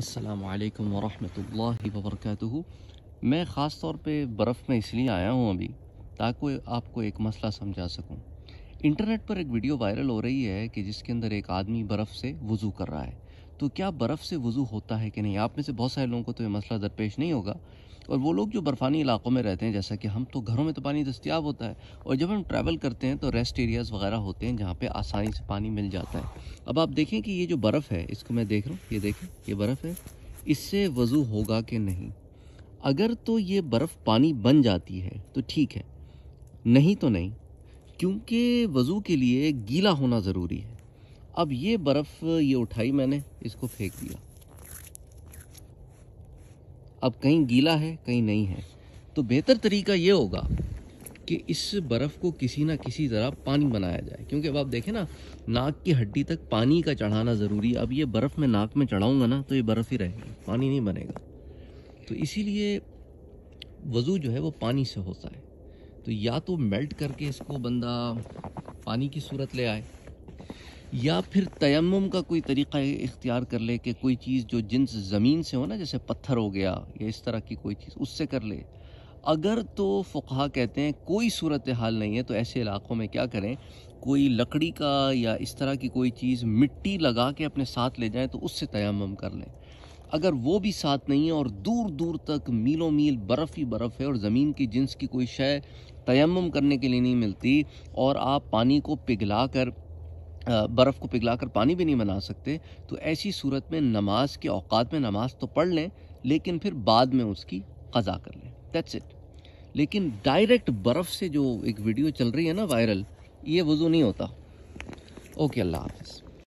असलकम वरहमल वबरक मैं ख़ास तौर पे बर्फ़ में इसलिए आया हूँ अभी ताकि आपको एक मसला समझा सकूँ इंटरनेट पर एक वीडियो वायरल हो रही है कि जिसके अंदर एक आदमी बर्फ़ से वज़ू कर रहा है तो क्या बर्फ़ से वज़ू होता है कि नहीं आप में से बहुत सारे लोगों को तो ये मसला दरपेश नहीं होगा और वो लोग जो बर्फ़ानी इलाकों में रहते हैं जैसा कि हम तो घरों में तो पानी दस्तियाब होता है और जब हम ट्रैवल करते हैं तो रेस्ट एरियाज़ वगैरह होते हैं जहाँ पे आसानी से पानी मिल जाता है अब आप देखें कि ये जो बर्फ़ है इसको मैं देख रहा हूँ ये देखें ये बर्फ़ है इससे वज़ू होगा कि नहीं अगर तो ये बर्फ़ पानी बन जाती है तो ठीक है नहीं तो नहीं क्योंकि वज़ू के लिए गीला होना ज़रूरी है अब ये बर्फ़ ये उठाई मैंने इसको फेंक दिया अब कहीं गीला है कहीं नहीं है तो बेहतर तरीका ये होगा कि इस बर्फ़ को किसी ना किसी तरह पानी बनाया जाए क्योंकि अब आप देखें ना नाक की हड्डी तक पानी का चढ़ाना ज़रूरी है अब ये बर्फ़ में नाक में चढ़ाऊंगा ना तो ये बर्फ़ ही रहेगी पानी नहीं बनेगा तो इसीलिए वज़ू जो है वो पानी से होता है तो या तो मेल्ट करके इसको बंदा पानी की सूरत ले आए या फिर तयम का कोई तरीक़ा इख्तियार कर ले कि कोई चीज़ जो जिन्स ज़मीन से हो ना जैसे पत्थर हो गया या इस तरह की कोई चीज़ उससे कर ले अगर तो फ़ुका कहते हैं कोई सूरत हाल नहीं है तो ऐसे इलाक़ों में क्या करें कोई लकड़ी का या इस तरह की कोई चीज़ मिट्टी लगा के अपने साथ ले जाएँ तो उससे तयम कर लें अगर वो भी साथ नहीं है और दूर दूर तक मीलों मील बर्फ़ ही बर्फ़ है और ज़मीन की जिन्स की कोई शय तयम करने के लिए नहीं मिलती और आप पानी को पिघला कर बर्फ़ को पिघला कर पानी भी नहीं बना सकते तो ऐसी सूरत में नमाज के अवकात में नमाज तो पढ़ लें लेकिन फिर बाद में उसकी कज़ा कर लें दैट्स इट लेकिन डायरेक्ट बर्फ़ से जो एक वीडियो चल रही है ना वायरल ये वज़ू नहीं होता ओके अल्लाह हाफिज़